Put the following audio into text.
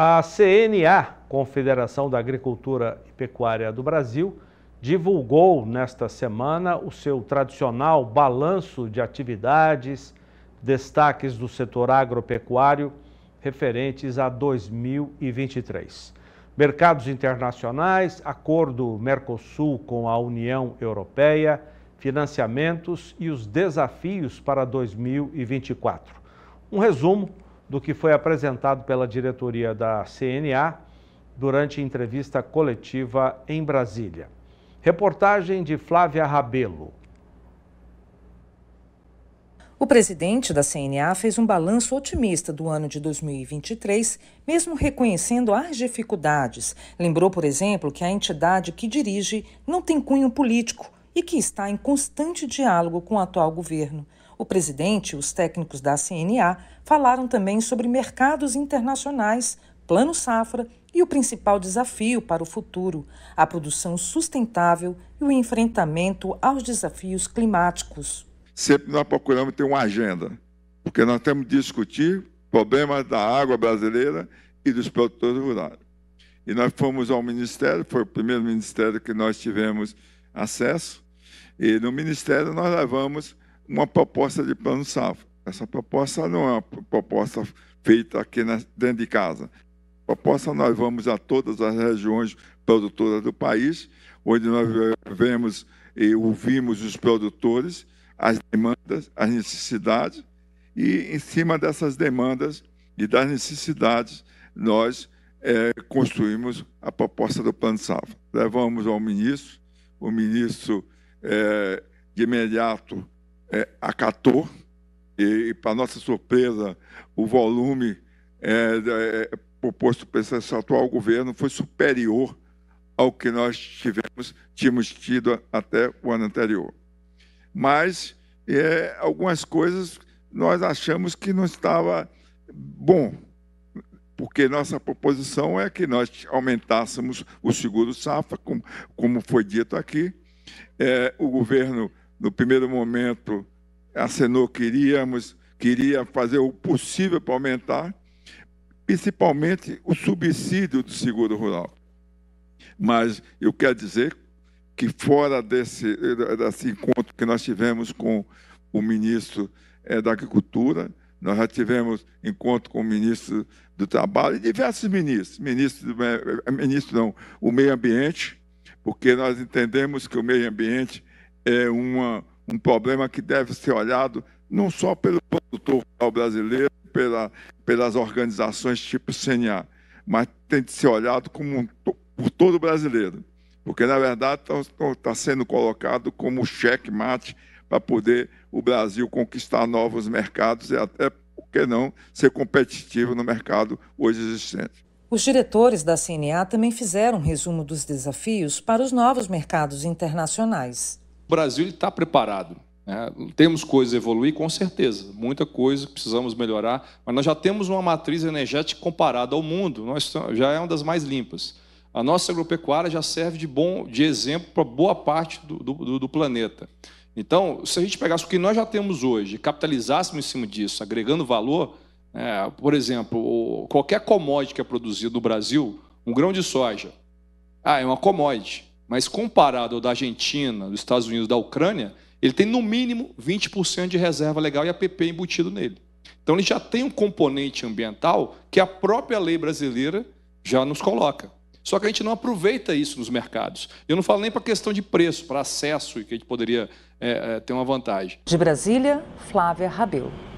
A CNA, Confederação da Agricultura e Pecuária do Brasil, divulgou nesta semana o seu tradicional balanço de atividades, destaques do setor agropecuário referentes a 2023. Mercados internacionais, acordo Mercosul com a União Europeia, financiamentos e os desafios para 2024. Um resumo do que foi apresentado pela diretoria da CNA durante entrevista coletiva em Brasília. Reportagem de Flávia Rabelo. O presidente da CNA fez um balanço otimista do ano de 2023, mesmo reconhecendo as dificuldades. Lembrou, por exemplo, que a entidade que dirige não tem cunho político e que está em constante diálogo com o atual governo. O presidente e os técnicos da CNA falaram também sobre mercados internacionais, plano safra e o principal desafio para o futuro, a produção sustentável e o enfrentamento aos desafios climáticos. Sempre nós procuramos ter uma agenda, porque nós temos que discutir problemas da água brasileira e dos produtores rurais. E nós fomos ao Ministério, foi o primeiro ministério que nós tivemos acesso, e no Ministério nós levamos uma proposta de plano safra. Essa proposta não é uma proposta feita aqui na, dentro de casa. Proposta nós vamos a todas as regiões produtoras do país, onde nós vemos e ouvimos os produtores, as demandas, as necessidades, e em cima dessas demandas e das necessidades, nós é, construímos a proposta do Plano Safra. Levamos ao ministro, o ministro é, de imediato é, acatou, e, para nossa surpresa, o volume é, é, é proposto pelo atual governo foi superior ao que nós tivemos, tínhamos tido até o ano anterior. Mas é, algumas coisas nós achamos que não estava bom, porque nossa proposição é que nós aumentássemos o seguro safra, como, como foi dito aqui. É, o governo no primeiro momento, acenou que queríamos, queria fazer o possível para aumentar, principalmente o subsídio do seguro rural. Mas eu quero dizer que fora desse, desse encontro que nós tivemos com o ministro é, da Agricultura, nós já tivemos encontro com o ministro do Trabalho e diversos ministros, ministro, do, eh, ministro não, o meio ambiente, porque nós entendemos que o meio ambiente é uma, um problema que deve ser olhado não só pelo produtor rural brasileiro, pela, pelas organizações tipo CNA, mas tem de ser olhado como um, por todo brasileiro. Porque, na verdade, está tá, tá sendo colocado como checkmate para poder o Brasil conquistar novos mercados e até, por que não, ser competitivo no mercado hoje existente. Os diretores da CNA também fizeram um resumo dos desafios para os novos mercados internacionais o Brasil está preparado. Né? Temos coisas a evoluir, com certeza, muita coisa precisamos melhorar, mas nós já temos uma matriz energética comparada ao mundo, nós já é uma das mais limpas. A nossa agropecuária já serve de bom de exemplo para boa parte do, do, do planeta. Então, se a gente pegasse o que nós já temos hoje e capitalizássemos em cima disso, agregando valor, é, por exemplo, qualquer commodity que é produzido no Brasil, um grão de soja, ah, é uma commodity mas comparado ao da Argentina, dos Estados Unidos, da Ucrânia, ele tem no mínimo 20% de reserva legal e APP embutido nele. Então ele já tem um componente ambiental que a própria lei brasileira já nos coloca. Só que a gente não aproveita isso nos mercados. Eu não falo nem para questão de preço, para acesso, que a gente poderia é, é, ter uma vantagem. De Brasília, Flávia Rabelo.